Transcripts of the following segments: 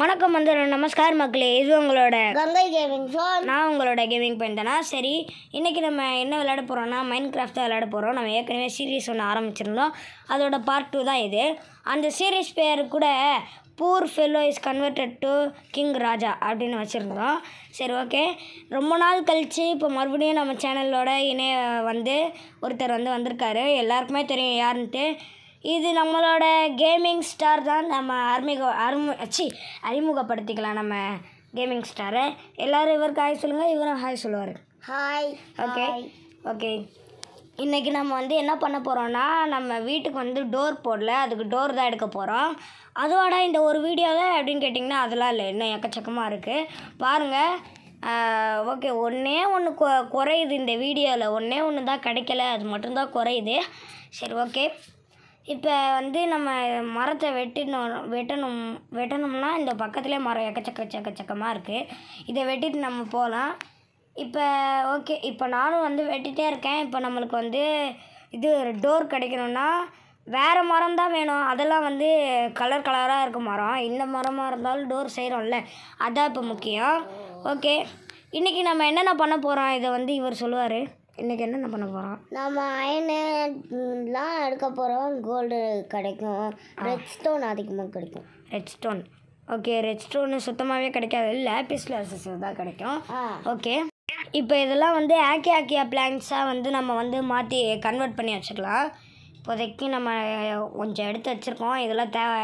வணக்கம் வந்து நமஸ்கார் மக்களே இது உங்களோட கங்கை கேமிங் ஷோ நான் உங்களோட கேமிங் பண்ணிட்டேனா சரி இன்றைக்கி நம்ம என்ன விளையாட போகிறோம்னா மைண்ட் கிராஃப்ட் விளையாட போகிறோம் நம்ம ஏற்கனவே சீரீஸ் ஒன்று ஆரம்பிச்சிருந்தோம் அதோட பார்ட் டூ தான் இது அந்த சீரீஸ் பேர் கூட poor fellow is converted to king ராஜா அப்படின்னு வச்சுருந்தோம் சரி ஓகே ரொம்ப நாள் கழித்து இப்போ மறுபடியும் நம்ம சேனலோட இணைய வந்து ஒருத்தர் வந்து வந்திருக்காரு எல்லாருக்குமே தெரியும் யாருன்ட்டு இது நம்மளோட கேமிங் ஸ்டார் தான் நம்ம அறிமுக அறிமு சி அறிமுகப்படுத்திக்கலாம் நம்ம கேமிங் ஸ்டாரை எல்லோரும் இவருக்கு ஹாய் சொல்லுங்கள் இவரும் ஹாய் சொல்லுவார் ஹாய் ஓகே ஓகே இன்றைக்கி நம்ம வந்து என்ன பண்ண போகிறோன்னா நம்ம வீட்டுக்கு வந்து டோர் போடல அதுக்கு டோர் தான் எடுக்க போகிறோம் அதோட இந்த ஒரு வீடியோவில் அப்படின்னு கேட்டிங்கன்னா அதெல்லாம் இல்லை இன்னும் எக்கச்சக்கமாக இருக்குது பாருங்கள் ஓகே ஒன்றே ஒன்று கொ குறையுது இந்த வீடியோவில் ஒன்றே ஒன்று தான் கிடைக்கல அது மட்டும்தான் குறையுது சரி ஓகே இப்போ வந்து நம்ம மரத்தை வெட்டினோம் வெட்டணும் வெட்டணும்னா இந்த பக்கத்திலே மரம் எக்கச்சக்க எக்கச்சக்கமாக இருக்குது இதை வெட்டிட்டு நம்ம போகலாம் இப்போ ஓகே இப்போ நானும் வந்து வெட்டிகிட்டே இருக்கேன் இப்போ நம்மளுக்கு வந்து இது டோர் கிடைக்கணுன்னா வேறு மரம் தான் வேணும் அதெல்லாம் வந்து கலர் கலராக இருக்கும் மரம் இந்த மரமாக இருந்தாலும் டோர் செய்கிறோம்ல அதுதான் இப்போ முக்கியம் ஓகே இன்றைக்கி நம்ம என்னென்ன பண்ண போகிறோம் இதை வந்து இவர் சொல்லுவார் இன்றைக்கி என்ன பண்ண போகிறோம் நம்ம அயனெலாம் எடுக்க போகிறோம் கோல்டு கிடைக்கும் ரெட் ஸ்டோன் அதிகமாக கிடைக்கும் redstone okay redstone சுத்தமாகவே கிடைக்காது லேபிஸ் லாசஸ் தான் கிடைக்கும் ஓகே இப்போ இதெல்லாம் வந்து ஆக்கி ஆக்கியா பிளான்ஸாக வந்து நம்ம வந்து மாற்றி கன்வெர்ட் பண்ணி வச்சுக்கலாம் இப்போதைக்கு நம்ம கொஞ்சம் எடுத்து வச்சுருக்கோம் இதெல்லாம் தேவை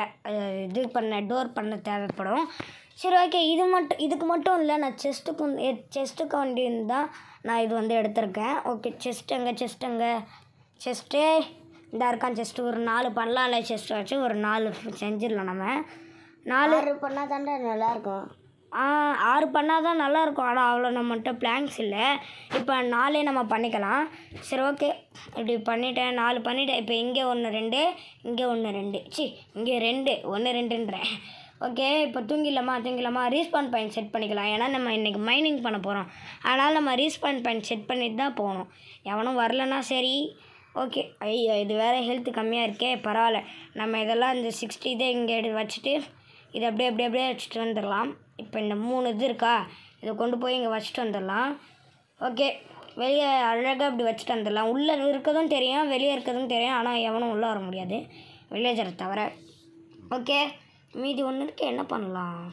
இது பண்ண டோர் பண்ண தேவைப்படும் சரி ஓகே இது மட்டும் இதுக்கு மட்டும் இல்லை நான் செஸ்ட்டுக்கு செஸ்ட்டுக்கு வண்டி நான் இது வந்து எடுத்திருக்கேன் ஓகே செஸ்ட் எங்கே செஸ்ட் எங்கே செஸ்ட்டு இந்த இருக்கான் செஸ்ட்டு ஒரு நாலு பண்ணலாம்ல செஸ்ட் வச்சு ஒரு நாலு செஞ்சிடலாம் நம்ம நாலு ஆறு பண்ணால் தாண்டா நல்லாயிருக்கும் ஆறு பண்ணால் தான் நல்லாயிருக்கும் ஆனால் அவ்வளோ நம்மகிட்ட பிளான்ஸ் இல்லை இப்போ நாலே நம்ம பண்ணிக்கலாம் சரி ஓகே இப்படி பண்ணிட்டேன் நாலு பண்ணிட்டேன் இப்போ இங்கே ஒன்று ரெண்டு இங்கே ஒன்று ரெண்டு சி இங்கே ரெண்டு ஒன்று ரெண்டுன்றேன் ஓகே இப்போ தூங்கிடலாமா தூங்கிடலாமா ரீஸ்பாண்ட் பாயிண்ட் செட் பண்ணிக்கலாம் ஏன்னா நம்ம இன்றைக்கி மைனிங் பண்ண போகிறோம் அதனால் நம்ம ரீஸ்பாண்ட் பாயிண்ட் செட் பண்ணிட்டு தான் போகணும் எவனும் வரலன்னா சரி ஓகே ஐயோ இது வேறு ஹெல்த் கம்மியாக இருக்கே பரவாயில்ல நம்ம இதெல்லாம் இந்த சிக்ஸ்டி இதே இங்கே வச்சுட்டு இது அப்படியே அப்படியே அப்படியே வச்சுட்டு வந்துடலாம் இப்போ இந்த மூணு இது இருக்கா இதை கொண்டு போய் இங்கே வச்சுட்டு வந்துடலாம் ஓகே வெளியே அழகாக அப்படி வச்சுட்டு வந்துடலாம் உள்ளே இருக்கதும் தெரியும் வெளியே இருக்கிறதும் தெரியும் ஆனால் எவனும் உள்ளே வர முடியாது வில்லேஜரை தவிர ஓகே மீதி ஒன்று இருக்கு என்ன பண்ணலாம்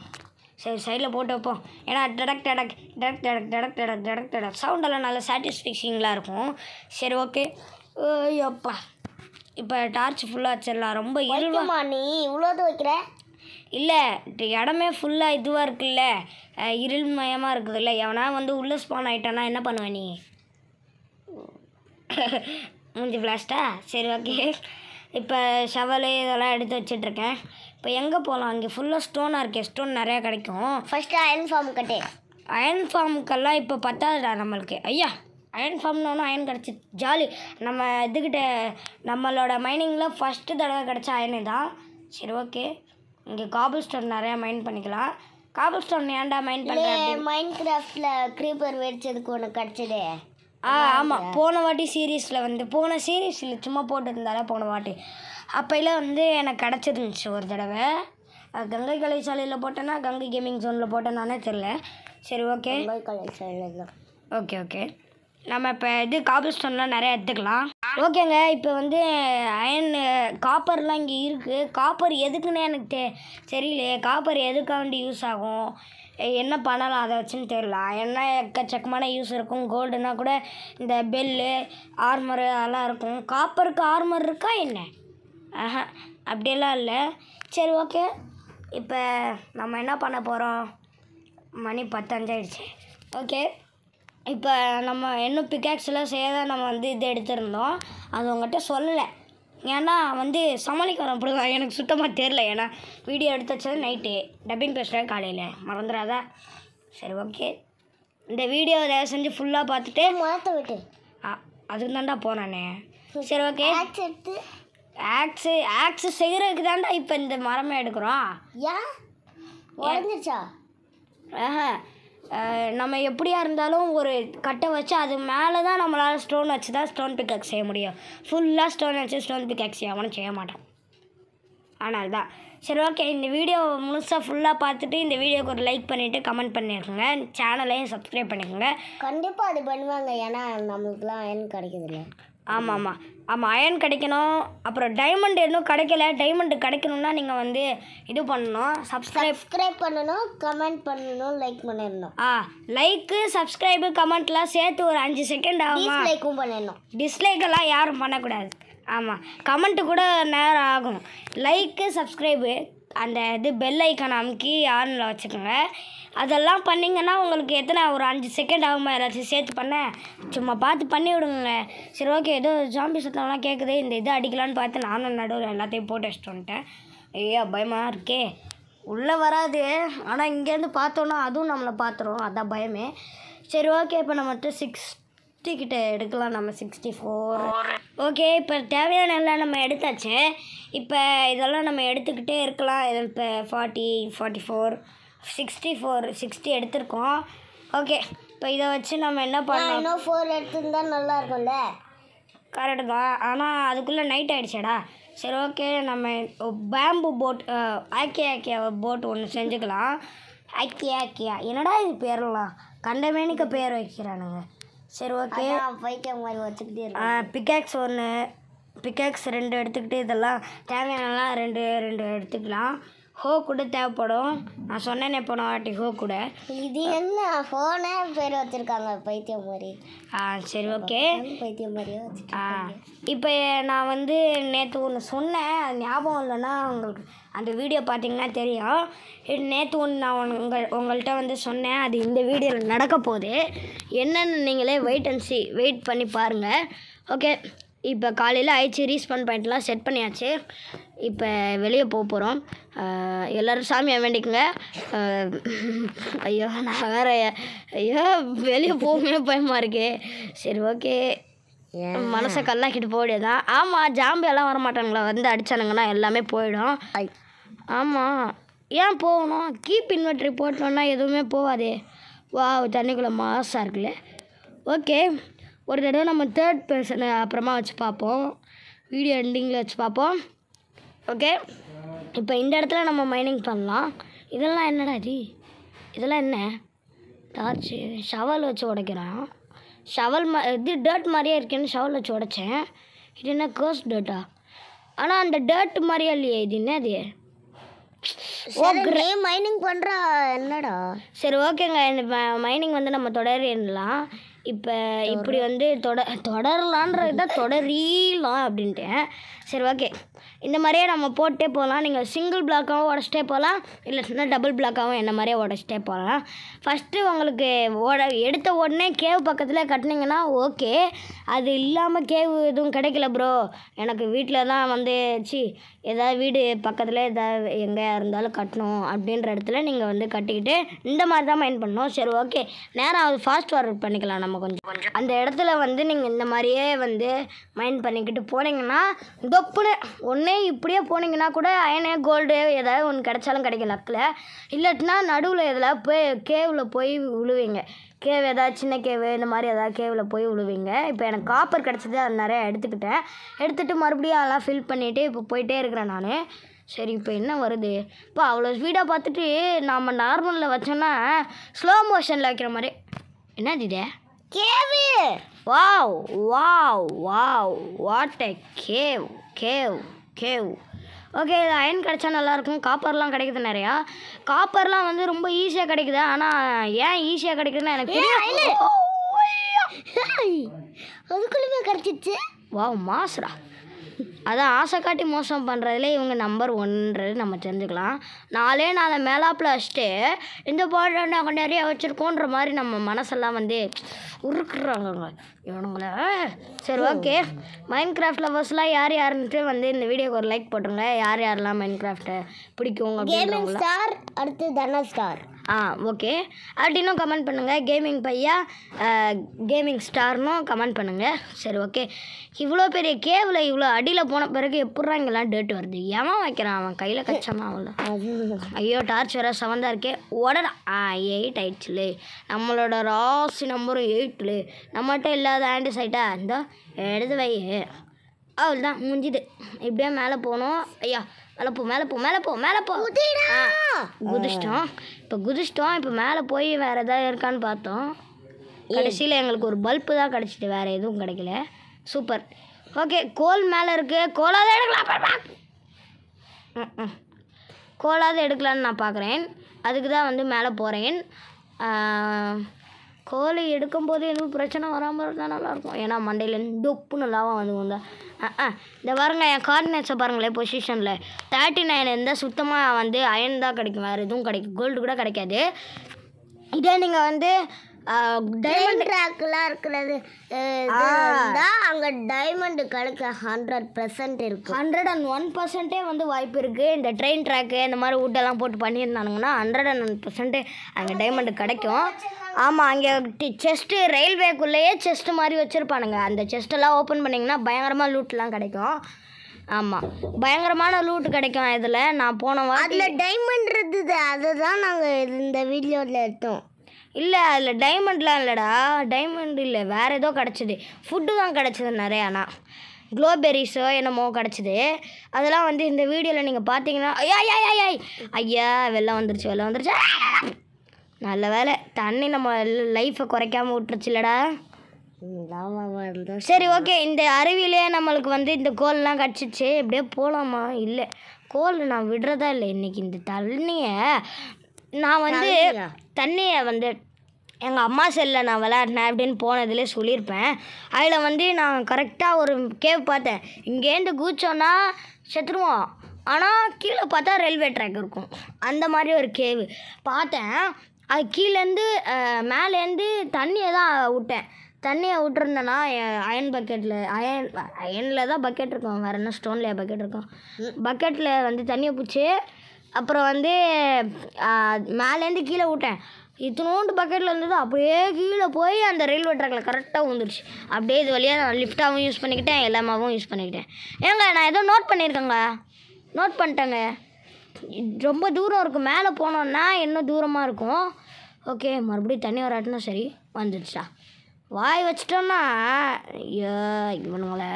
சரி சைடில் போட்டு வைப்போம் ஏன்னா டடக் டடக் டடக் டடக் டடக் டடக் டடக் டடக் சவுண்டெல்லாம் நல்லா சாட்டிஸ்ஃபேக்ஷிங்லாம் இருக்கும் சரி ஓகே அப்பா இப்போ டார்ச் ஃபுல்லாக வச்சிடலாம் ரொம்ப இருவா நீ இவ்வளோது வைக்கிற இல்லை இடமே ஃபுல்லாக இதுவாக இருக்குல்ல இருள்மயமாக இருக்குதுல்ல எவனா வந்து உள்ளே ஸ்பான் ஆகிட்டானா என்ன பண்ணுவேன் நீ மூஞ்சி ஃப்ளாஸ்டா சரி ஓகே இப்போ ஷவலு இதெல்லாம் எடுத்து வச்சிட்ருக்கேன் இப்போ எங்கே போகலாம் அங்கே ஃபுல்லாக ஸ்டோனாக இருக்கே ஸ்டோன் நிறையா கிடைக்கும் ஃபஸ்ட்டு அயன் ஃபார்ம் கட்டே அயன் ஃபார்முக்கெல்லாம் இப்போ பத்தாதுடா நம்மளுக்கு ஐயா அயன் ஃபார்ம்னு அயன் கிடச்சி ஜாலி நம்ம இதுக்கிட்ட நம்மளோட மைனிங்கில் ஃபஸ்ட்டு தடவை கிடச்ச அயனு தான் சரி ஓகே இங்கே காபிள் ஸ்டோன் நிறையா மைன் பண்ணிக்கலாம் காபிள் ஸ்டோன் ஏன்டா மைன் பண்ணுறேன் மைன் கிராஃப்டில் க்ரீப்பர் வெடிச்சதுக்கு ஒன்று கிடச்சிது ஆ ஆமாம் போன வாட்டி சீரீஸில் வந்து போன சீரீஸில் சும்மா போட்டுருந்தாலே போன வாட்டி அப்போல்லாம் வந்து எனக்கு கிடச்சிருந்துச்சி ஒரு தடவை கங்கை கலை சாலையில் போட்டேன்னா கங்கை கேமிங் ஜோனில் போட்டேனானே தெரில சரி ஓகே கங்கை கலை சாலையில் ஓகே ஓகே நம்ம இப்போ இது காபிள் ஸ்டோன்லாம் நிறையா எடுத்துக்கலாம் ஓகேங்க இப்போ வந்து அயன் காப்பர்லாம் இங்கே இருக்குது காப்பர் எதுக்குன்னு எனக்கு தெ தெரியலையே காப்பர் எதுக்காண்டி யூஸ் ஆகும் என்ன பண்ணலாம் அதை வச்சுன்னு தெரில அயன்னா எக்கச்சக்கமான யூஸ் இருக்கும் கோல்டுனா கூட இந்த பெல்லு ஆர்மரு அதெல்லாம் இருக்கும் காப்பருக்கு ஆர்மர் இருக்கா என்ன ஆஹா அப்படியெல்லாம் இல்லை சரி ஓகே இப்போ நம்ம என்ன பண்ண போகிறோம் மணி பத்தஞ்சாயிடுச்சு ஓகே இப்போ நம்ம இன்னும் பிக்காக்ஸ்லாம் செய்யாத நம்ம வந்து இது எடுத்திருந்தோம் அது உங்கள்கிட்ட சொல்லலை ஏன்னா வந்து சமாளிக்கிறோம் அப்படி தான் எனக்கு சுத்தமாக தெரில ஏன்னா வீடியோ எடுத்து வச்சது நைட்டு டப்பிங் பேசுகிறேன் காலையில் மறந்துடாதா சரி ஓகே இந்த வீடியோ தயவு செஞ்சு ஃபுல்லாக பார்த்துட்டு மாற்ற விட்டு ஆ அதுக்கு தான்டா போனானே சரி ஓகே ஆக்ஸு ஆக்ஸு செய்கிறதுக்கு தாண்டா இப்போ இந்த மரமே எடுக்கிறோம் ஏன் ஆஹா நம்ம எப்படியா இருந்தாலும் ஒரு கட்டை வச்சு அது மேலே தான் நம்மளால் ஸ்டோன் வச்சு தான் ஸ்டோன் பிக்கக்ஸ் செய்ய முடியும் ஃபுல்லாக ஸ்டோன் வச்சு ஸ்டோன் பிக்கப் செய்யாமல் செய்ய மாட்டான் ஆனால் தான் சரி ஓகே இந்த வீடியோ முழுசாக ஃபுல்லாக பார்த்துட்டு இந்த வீடியோக்கு ஒரு லைக் பண்ணிவிட்டு கமெண்ட் பண்ணியிருக்கோங்க சேனலையும் சப்ஸ்கிரைப் பண்ணிக்கோங்க கண்டிப்பாக அது பண்ணுவாங்க ஏன்னா நம்மளுக்குலாம் ஏன் கிடைக்குதுல்ல ஆமாம் ஆமாம் ஆமாம் அயன் கிடைக்கணும் அப்புறம் டைமண்ட் எதுவும் கிடைக்கல டைமண்ட் கிடைக்கணும்னா நீங்கள் வந்து இது பண்ணணும் சப்ஸ்கிரைப் சப்ஸ்கிரைப் பண்ணணும் கமெண்ட் பண்ணணும் லைக் பண்ணிடணும் ஆ லைக்கு சப்ஸ்கிரைபு கமெண்ட்லாம் சேர்த்து ஒரு அஞ்சு செகண்ட் ஆகும் லைக்கும் பண்ணிடணும் டிஸ்லைக்கெல்லாம் யாரும் பண்ணக்கூடாது ஆமாம் கமெண்ட்டு கூட நேரம் ஆகும் லைக்கு சப்ஸ்கிரைபு அந்த இது பெல் ஐக்கான் அமுக்கி ஆனில் வச்சுக்கோங்க அதெல்லாம் பண்ணிங்கன்னா உங்களுக்கு எத்தனை ஒரு அஞ்சு செகண்ட் ஆகுமா எல்லாத்தையும் சேர்த்து பண்ண சும்மா பார்த்து பண்ணி விடுங்க சரி ஓகே ஏதோ ஜாம்பி சத்தம்லாம் கேட்குது இந்த இது அடிக்கலான்னு பார்த்து நானும் நடுவில் எல்லாத்தையும் போட்டு வச்சுட்டு வந்துட்டேன் பயமாக இருக்கே உள்ளே வராது ஆனால் இங்கேருந்து பார்த்தோன்னா அதுவும் நம்மளை பார்த்துரும் அதான் பயமே சரி ஓகே இப்போ நம்ம சிக்ஸ் சிக்ஸ்டி கிட்ட எடுக்கலாம் நம்ம சிக்ஸ்டி ஃபோர் ஓகே இப்போ தேவையான எல்லாம் நம்ம எடுத்தாச்சு இப்போ இதெல்லாம் நம்ம எடுத்துக்கிட்டே இருக்கலாம் இதில் இப்போ forty forty four sixty four sixty எடுத்திருக்கோம் ஓகே இப்போ இதை வச்சு நம்ம என்ன பண்ணலாம் இன்னும் ஃபோர் எடுத்துருந்தா நல்லா இருக்கும்ல கரெக்டு தான் ஆனால் அதுக்குள்ளே நைட் ஆகிடுச்சேடா சரி ஓகே நம்ம பேம்பு போட் ஆக்கி ஆக்கிய போட் ஒன்று செஞ்சுக்கலாம் ஆக்கி ஆக்கியா என்னடா இது பேரெல்லாம் கண்டமேனிக்க பேர் வைக்கிறானுங்க சரி ஓகே வைக்கிற ஒன்று பிக்காக்ஸ் ரெண்டு எடுத்துக்கிட்டு இதெல்லாம் தேவையானலாம் ரெண்டு ரெண்டு எடுத்துக்கலாம் ஹோ கூட தேவைப்படும் நான் சொன்னேனே போன வாட்டி ஹோ கூட இது என்ன ஃபோனே பேர் வச்சுருக்காங்க பைத்தியம் மாதிரி ஆ சரி ஓகே பைத்தியம் மாதிரியே ஆ இப்போ நான் வந்து நேற்று ஒன்று சொன்னேன் அது ஞாபகம் இல்லைன்னா உங்களுக்கு அந்த வீடியோ பார்த்தீங்கன்னா தெரியும் நேற்று ஒன்று நான் உங்கள் உங்கள்கிட்ட வந்து சொன்னேன் அது இந்த வீடியோவில் நடக்க போகுது என்னென்னு நீங்களே வெயிட் அண்ட் வெயிட் பண்ணி பாருங்கள் ஓகே இப்போ காலையில் ஆயிடுச்சு ரீஸ்பாண்ட் பாயிண்ட்லாம் செட் பண்ணியாச்சு இப்போ வெளியே போக போகிறோம் எல்லோரும் சாமியை வேண்டிக்குங்க ஐயோ நான் வேறு ஐயோ வெளியே போகவே பயமாக இருக்கே சரி ஓகே மனசை கல்லாக்கிட்டு போக தான் ஆமாம் எல்லாம் வரமாட்டானுங்களா வந்து அடித்தானுங்கன்னா எல்லாமே போயிடும் ஆமாம் ஏன் போகணும் கீப் இன்வெர்ட்ரி போட்டோன்னா எதுவுமே போகாதே வா தண்ணிக்குள்ளே மாசாக இருக்குல்ல ஓகே ஒரு தடவை நம்ம தேர்ட் பர்சனை அப்புறமா வச்சு பார்ப்போம் வீடியோ எண்டிங்கில் வச்சு பார்ப்போம் ஓகே இப்போ இந்த இடத்துல நம்ம மைனிங் பண்ணலாம் இதெல்லாம் என்னடா இது இதெல்லாம் என்ன டார்ச்சு ஷவல் வச்சு உடைக்கிறோம் ஷவல் ம இது டேர்ட் மாதிரியே இருக்குன்னு ஷவல் வச்சு உடைச்சேன் இது என்ன கோஸ் டேர்ட்டா ஆனால் அந்த டேர்ட் மாதிரியே இல்லையே இது என்ன அது மைனிங் பண்ணுறா என்னடா சரி ஓகேங்க இந்த மைனிங் வந்து நம்ம தொடரலாம் இப்போ இப்படி வந்து தொட தொடரலான்றது தான் தொடரீலாம் அப்படின்ட்டேன் சரி ஓகே இந்த மாதிரியே நம்ம போட்டே போகலாம் நீங்கள் சிங்கிள் பிளாக்காகவும் உடச்சிட்டே போகலாம் இல்லை சொன்னால் டபுள் பிளாக்காகவும் என்ன மாதிரியே உடச்சிட்டே போகலாம் ஃபஸ்ட்டு உங்களுக்கு ஓட எடுத்த உடனே கேவ் பக்கத்தில் கட்டினீங்கன்னா ஓகே அது இல்லாமல் கேவ் எதுவும் கிடைக்கல ப்ரோ எனக்கு வீட்டில் தான் வந்து சி ஏதாவது வீடு பக்கத்தில் ஏதாவது எங்கே இருந்தாலும் கட்டணும் அப்படின்ற இடத்துல நீங்கள் வந்து கட்டிக்கிட்டு இந்த மாதிரி தான் மைண்ட் பண்ணணும் சரி ஓகே நேரம் அது ஃபாஸ்ட் ஃபார்வர்ட் பண்ணிக்கலாம் நம்ம கொஞ்சம் கொஞ்சம் அந்த இடத்துல வந்து நீங்கள் இந்த மாதிரியே வந்து மைண்ட் பண்ணிக்கிட்டு போனீங்கன்னா தொப்புன்னு ஒன்றே இப்படியே போனீங்கன்னா கூட அயனே கோல்டு ஏதாவது ஒன்று கிடைச்சாலும் கிடைக்கும் லக்கில் இல்லாட்டினா நடுவில் இதில் போய் கேவில் போய் விழுவீங்க கேவ் ஏதாவது சின்ன கேவ் இந்த மாதிரி ஏதாவது கேவில் போய் விழுவீங்க இப்போ எனக்கு காப்பர் கிடச்சது அது நிறையா எடுத்துக்கிட்டேன் எடுத்துகிட்டு மறுபடியும் அதெல்லாம் ஃபில் பண்ணிவிட்டு இப்போ போயிட்டே இருக்கிறேன் நான் சரி இப்போ என்ன வருது இப்போ அவ்வளோ ஸ்பீடாக பார்த்துட்டு நாம் நார்மலில் வச்சோன்னா ஸ்லோ மோஷனில் வைக்கிற மாதிரி என்னது இது cave wow wow wow what a cave cave cave okay இது அயன் கிடச்சா நல்லாயிருக்கும் காப்பர்லாம் கிடைக்குது நிறையா காப்பர்லாம் வந்து ரொம்ப ஈஸியாக கிடைக்குது ஆனால் ஏன் ஈஸியாக கிடைக்குதுன்னு எனக்கு அதுக்குள்ளுமே கிடச்சிச்சு வா மாசுடா அதான் ஆசை காட்டி மோசம் பண்ணுறதுல இவங்க நம்பர் ஒன்றது நம்ம தெரிஞ்சுக்கலாம் நாலே நாளை மேலாப்பில் வச்சுட்டு இந்த பாட்டு நாங்கள் நிறையா வச்சுருக்கோன்ற மாதிரி நம்ம மனசெல்லாம் வந்து உருக்குறாங்க இவனுங்கள சரி ஓகே மைண்ட் கிராஃப்ட் லவர்ஸ்லாம் யார் யாருன்ட்டு வந்து இந்த வீடியோக்கு ஒரு லைக் போட்டுருங்க யார் யாரெல்லாம் மைண்ட் கிராஃப்ட்டை பிடிக்கும் ஸ்டார் அடுத்து தன ஸ்டார் ஆ ஓகே அப்படின்னும் கமெண்ட் பண்ணுங்கள் கேமிங் பையா கேமிங் ஸ்டார்னும் கமெண்ட் பண்ணுங்கள் சரி ஓகே இவ்வளோ பெரிய கேவில் இவ்வளோ அடி அடியில் போன பிறகு எப்பட்றா இங்கெல்லாம் டேட் வருது எவன் வைக்கிறான் அவன் கையில் கச்சமாக அவ்வளோ ஐயோ டார்ச் வேற செவன்தான் இருக்கே உடனே ஆ எயிட் ஆயிடுச்சுலே நம்மளோட ராசி நம்பரும் எயிட்லே நம்மகிட்ட இல்லாத ஆன்டிசைட்டா இந்த எடுத்து வை தான் முடிஞ்சுது இப்படியே மேலே போனோம் ஐயா மேலே போ மேலே போ மேலே போ மேலே போ குதிச்சிட்டோம் இப்போ குதிச்சிட்டோம் இப்போ மேலே போய் வேறு எதாவது இருக்கான்னு பார்த்தோம் கடைசியில் எங்களுக்கு ஒரு பல்ப்பு தான் கிடச்சிட்டு வேறு எதுவும் கிடைக்கல சூப்பர் ஓகே கோல் மேலே இருக்குது கோலாவது எடுக்கலாம் ம் கோலாவது எடுக்கலான்னு நான் பார்க்குறேன் அதுக்கு தான் வந்து மேலே போகிறேன் கோலை எடுக்கும்போது எதுவும் பிரச்சனை வராமல் இருந்தால் நல்லாயிருக்கும் ஏன்னா மண்டையிலேருந்து டொப்புன்னு நல்லாவும் வந்து வந்தா ஆ இந்த பாருங்க என் கார்டினேட்ஸை பாருங்களேன் பொசிஷனில் தேர்ட்டி நைன் இருந்தால் சுத்தமாக வந்து அயன் தான் கிடைக்கும் வேறு எதுவும் கிடைக்கும் கோல்டு கூட கிடைக்காது இதே நீங்கள் வந்து டைமண்ட் ட்ராக்லாம் இருக்கிறது அங்கே டைமண்டு கிடைக்க ஹண்ட்ரட் பர்சன்ட் இருக்குது ஹண்ட்ரட் அண்ட் ஒன் பர்சன்டே வந்து வாய்ப்பு இருக்குது இந்த ட்ரெயின் ட்ராக்கு இந்த மாதிரி ஊட்டெல்லாம் போட்டு பண்ணியிருந்தானுங்கன்னா ஹண்ட்ரட் அண்ட் ஒன் பர்சன்டே அங்கே டைமண்ட் கிடைக்கும் ஆமாம் அங்கே செஸ்ட்டு ரயில்வேக்குள்ளேயே செஸ்ட் மாதிரி வச்சுருப்பானுங்க அந்த செஸ்ட்டெல்லாம் ஓப்பன் பண்ணிங்கன்னா பயங்கரமாக லூட்லாம் கிடைக்கும் ஆமாம் பயங்கரமான லூட் கிடைக்கும் இதில் நான் போன வாரம் அதில் டைமண்ட் இருந்தது அதை தான் நாங்கள் இந்த வீடியோவில் எடுத்தோம் இல்லை அதில் டைமண்ட்லாம் இல்லைடா டைமண்ட் இல்லை வேறு ஏதோ கிடச்சிது ஃபுட்டு தான் கிடச்சிது நிறையானா க்ளோபெரிஸோ என்னமோ கிடச்சிது அதெல்லாம் வந்து இந்த வீடியோவில் நீங்கள் பார்த்தீங்கன்னா ஐயா ஐயா ஐயா ஐயா வெள்ளம் வந்துருச்சு வெள்ளம் வந்துருச்சு நல்ல வேலை தண்ணி நம்ம லைஃப்பை குறைக்காமல் விட்டுருச்சு இல்லைடா சரி ஓகே இந்த அருவியிலே நம்மளுக்கு வந்து இந்த கோல்லாம் கிடச்சிச்சு இப்படியே போகலாமா இல்லை கோல் நான் விடுறதா இல்லை இன்றைக்கி இந்த தண்ணியை நான் வந்து தண்ணியை வந்து எங்கள் அம்மா செல்லில் நான் விளையாடினேன் அப்படின்னு போனதுலேயே சொல்லியிருப்பேன் அதில் வந்து நான் கரெக்டாக ஒரு கேவ் பார்த்தேன் இங்கேருந்து கூச்சோன்னா செத்துருவோம் ஆனால் கீழே பார்த்தா ரயில்வே ட்ராக் இருக்கும் அந்த மாதிரி ஒரு கேவு பார்த்தேன் அது கீழேருந்து மேலேருந்து தண்ணியை தான் விட்டேன் தண்ணியை விட்டுருந்தேன்னா அயன் பக்கெட்டில் அயன் அயனில் தான் பக்கெட் இருக்கும் வேறு என்ன ஸ்டோன்லேயே பக்கெட் இருக்கும் பக்கெட்டில் வந்து தண்ணியை பிடிச்சி அப்புறம் வந்து மேலேருந்து கீழே விட்டேன் இத்தனோண்டு பக்கெட்டில் இருந்தது அப்படியே கீழே போய் அந்த ரயில்வே ட்ராக்கில் கரெக்டாக வந்துடுச்சு அப்படியே இது வழியாக நான் லிஃப்ட்டாகவும் யூஸ் பண்ணிக்கிட்டேன் எல்லாமாவும் யூஸ் பண்ணிக்கிட்டேன் ஏங்க நான் எதோ நோட் பண்ணியிருக்கேங்க நோட் பண்ணிட்டேங்க ரொம்ப தூரம் இருக்கும் மேலே போனோன்னா இன்னும் தூரமாக இருக்கும் ஓகே மறுபடியும் தண்ணி வராட்டினா சரி வந்துடுச்சா வாய் வச்சிட்டோன்னா ஐயோ இவனுங்களே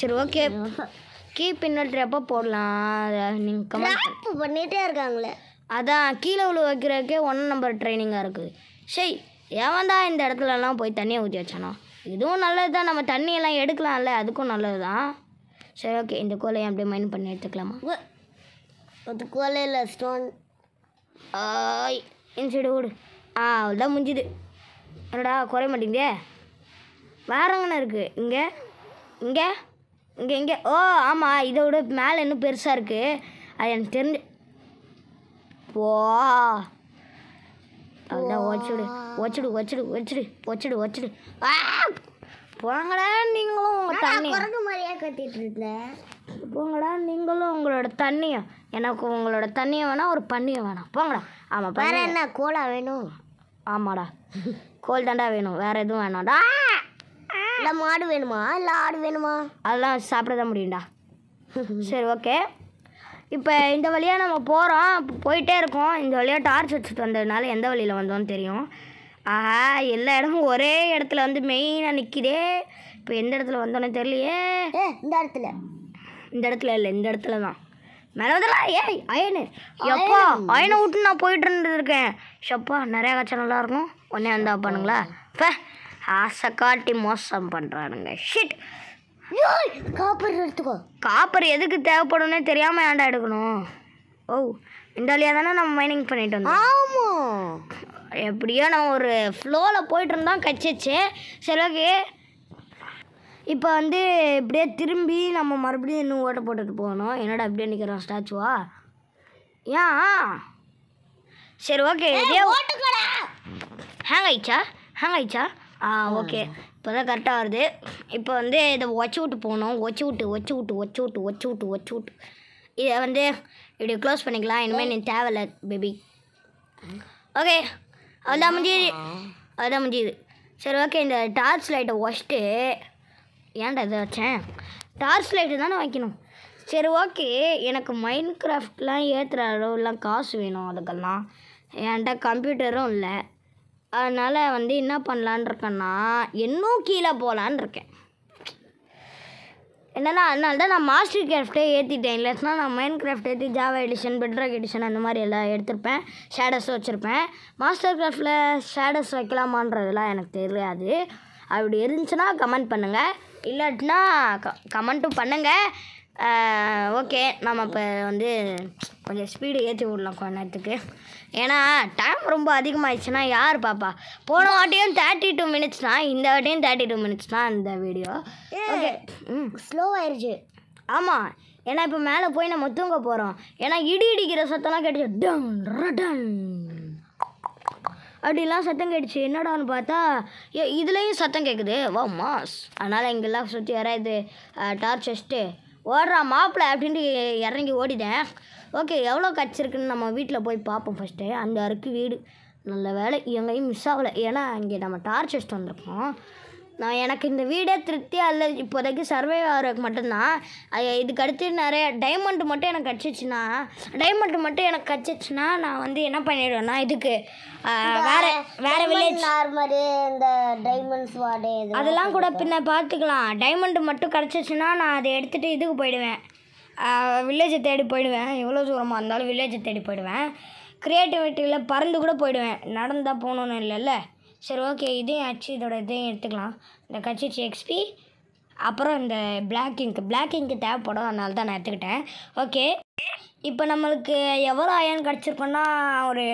சரி ஓகே கீ பின்னல் எப்போ போடலாம் நீங்கள் பண்ணிகிட்டே இருக்காங்களே அதான் கீழே உள்ள வைக்கிறதுக்கே ஒன் நம்பர் ட்ரைனிங்காக இருக்குது சரி எவன் தான் இந்த இடத்துலலாம் போய் தண்ணியை ஊற்றி வச்சானோ இதுவும் நல்லது தான் நம்ம தண்ணியெல்லாம் எடுக்கலாம்ல அதுக்கும் நல்லது தான் சரி ஓகே இந்த கோலையை அப்படியே மைண்ட் பண்ணி எடுத்துக்கலாமா ஒரு கோலையில் ஸ்டோன் ஆய் இன்சைடு ஓடு ஆ அவ்வளோதான் முடிஞ்சுது என்னடா குறைய மாட்டேங்குதே வேறங்கண்ணா இருக்குது இங்கே இங்கே இங்கே இங்கே ஓ ஆமாம் இதை விட மேலே இன்னும் பெருசாக இருக்குது அது எனக்கு தெரிஞ்சு வா அப்படிதான் ஒச்சிடு வச்சுடு ஒச்சிடு ஒச்சிடு வச்சுடு ஒச்சிடு போங்களா நீங்களும் உங்கள் தண்ணி குரங்கு மாதிரியா கத்திட்டு இருந்த போங்களா நீங்களும் உங்களோட தண்ணியும் எனக்கு உங்களோட தண்ணியை வேணாம் ஒரு பண்ணியை வேணாம் போங்களா ஆமாம் வேறு என்ன கோலா வேணும் ஆமாடா கோல் தாண்டா வேணும் வேறு எதுவும் வேணாம்டா இல்லை மாடு வேணுமா இல்லை ஆடு வேணுமா அதெல்லாம் சாப்பிட தான் முடியும்டா சரி ஓகே இப்போ இந்த வழியாக நம்ம போகிறோம் போயிட்டே இருக்கோம் இந்த வழியாக டார்ச் வச்சுட்டு வந்ததுனால எந்த வழியில் வந்தோம்னு தெரியும் ஆஹா எல்லா இடமும் ஒரே இடத்துல வந்து மெயினாக நிற்கிதே இப்போ எந்த இடத்துல வந்தோன்னே தெரியலையே இந்த இடத்துல இந்த இடத்துல இல்லை இந்த இடத்துல தான் மேலதெல்லாம் ஏய் அயனு எப்பா அயனை விட்டு நான் போயிட்டு இருந்துருக்கேன் ஷப்பா நிறையா கச்சை நல்லா இருக்கும் உடனே வந்தா பண்ணுங்களா இப்போ ஆசை காட்டி மோசம் பண்ணுறானுங்க ஷிட் காப்பர் எடுத்துக்கோ காப்பர் எதுக்கு தேவைப்படும்னே தெரியாமல் ஏன்டா எடுக்கணும் ஓ இந்தாலியாக தானே நம்ம மைனிங் பண்ணிட்டு வந்தோம் ஆமாம் எப்படியோ நான் ஒரு ஃப்ளோவில் போயிட்டு இருந்தோம் கச்சிச்சு ஓகே இப்போ வந்து இப்படியே திரும்பி நம்ம மறுபடியும் இன்னும் ஓட்ட போட்டுட்டு போகணும் என்னடா அப்படியே நிற்கிறோம் ஸ்டாச்சுவா ஏன் சரி ஓகே ஹேங் ஆயிடுச்சா ஹேங் ஆயிடுச்சா ஆ ஓகே இப்போ தான் கரெக்டாக வருது இப்போ வந்து இதை ஒச்சு விட்டு போகணும் ஒச்சு விட்டு ஒச்சு விட்டு ஒச்சு விட்டு ஒச்சு விட்டு ஒச்சு விட்டு இதை வந்து இப்படி க்ளோஸ் பண்ணிக்கலாம் இனிமேல் நீ தேவையில்ல பேபி ஓகே அதுதான் முடிஞ்சுது அதுதான் முடிஞ்சுது சரி ஓகே இந்த டார்ச் லைட்டை ஒஸ்ட்டு ஏன்டா இதை வச்சேன் டார்ச் லைட்டு தானே வைக்கணும் சரி ஓகே எனக்கு மைண்ட் கிராஃப்ட்லாம் ஏற்றுற அளவுலாம் காசு வேணும் அதுக்கெல்லாம் என்கிட்ட கம்ப்யூட்டரும் இல்லை அதனால் வந்து என்ன பண்ணலான் இருக்கேன்னா இன்னும் கீழே போகலான் இருக்கேன் என்னென்னா அதனால தான் நான் மாஸ்டர் கிராஃப்டே ஏற்றிட்டேன் இல்லைன்னா நான் மைண்ட் கிராஃப்ட் ஏற்றி ஜாவா எடிஷன் பெட்ராக் எடிஷன் அந்த மாதிரி எல்லாம் எடுத்திருப்பேன் ஷேடஸ் வச்சுருப்பேன் மாஸ்டர் கிராஃப்டில் ஷேடஸ் வைக்கலாமான்றதுலாம் எனக்கு தெரியாது அப்படி இருந்துச்சுன்னா கமெண்ட் பண்ணுங்கள் இல்லாட்டினா க கமெண்ட்டும் பண்ணுங்கள் ஓகே நம்ம இப்போ வந்து கொஞ்சம் ஸ்பீடு ஏற்றி விடலாம் கொஞ்ச நேரத்துக்கு ஏன்னா டைம் ரொம்ப அதிகமாகிடுச்சுன்னா யார் பாப்பா போன வாட்டியும் தேர்ட்டி டூ மினிட்ஸ் தான் இந்த வாட்டியும் தேர்ட்டி டூ மினிட்ஸ் தான் இந்த வீடியோ ஓகே ம் ஸ்லோவாயிருச்சு ஆமாம் ஏன்னா இப்போ மேலே போய் நம்ம தூங்க போகிறோம் ஏன்னா இடி இடிக்கிற சத்தம்லாம் கேட்டுச்சு டன் ரடன் அப்படிலாம் சத்தம் கேட்டுச்சு என்னடான்னு பார்த்தா இதுலேயும் சத்தம் கேட்குது வா மாஸ் அதனால் எங்கெல்லாம் சுற்றி யாராவது டார்ச் வச்சுட்டு ஓடுறா மாப்பிள்ள அப்படின்ட்டு இறங்கி ஓடிட்டேன் ஓகே எவ்வளோ கிடச்சிருக்குன்னு நம்ம வீட்டில் போய் பார்ப்போம் ஃபஸ்ட்டு அந்த அருக்கு வீடு நல்ல வேலை எங்கேயும் மிஸ் ஆகலை ஏன்னா இங்கே நம்ம டார்ச் வச்சுட்டு வந்திருக்கோம் நான் எனக்கு இந்த வீடே திருப்தியாக இல்லை இப்போதைக்கு சர்வே ஆகிறதுக்கு மட்டும்தான் இதுக்கு அடுத்து நிறைய டைமண்டு மட்டும் எனக்கு கிடச்சிச்சின்னா டைமண்டு மட்டும் எனக்கு கிடச்சிச்சின்னா நான் வந்து என்ன பண்ணிடுவேன்னா இதுக்கு வேறு வேறு வில்லேஜ் இந்த டைமண்ட்ஸ் வாடே அதெல்லாம் கூட பின்ன பார்த்துக்கலாம் டைமண்டு மட்டும் கிடச்சிச்சின்னா நான் அதை எடுத்துகிட்டு இதுக்கு போயிடுவேன் வில்லேஜை தேடி போயிடுவேன் எவ்வளோ தூரமாக இருந்தாலும் வில்லேஜை தேடி போயிடுவேன் க்ரியேட்டிவிட்டியில் பறந்து கூட போயிடுவேன் நடந்தால் போகணுன்னு இல்லைல்ல சரி ஓகே இதையும் அச்சு இதோட இதையும் எடுத்துக்கலாம் இந்த கட்சி எக்ஸ்பி அப்புறம் இந்த பிளாக் இங்க் பிளாக் இங்க் தேவைப்படும் அதனால தான் நான் எடுத்துக்கிட்டேன் ஓகே இப்போ நம்மளுக்கு எவ்வளோ அயன் கிடச்சிருக்கோன்னா ஒரு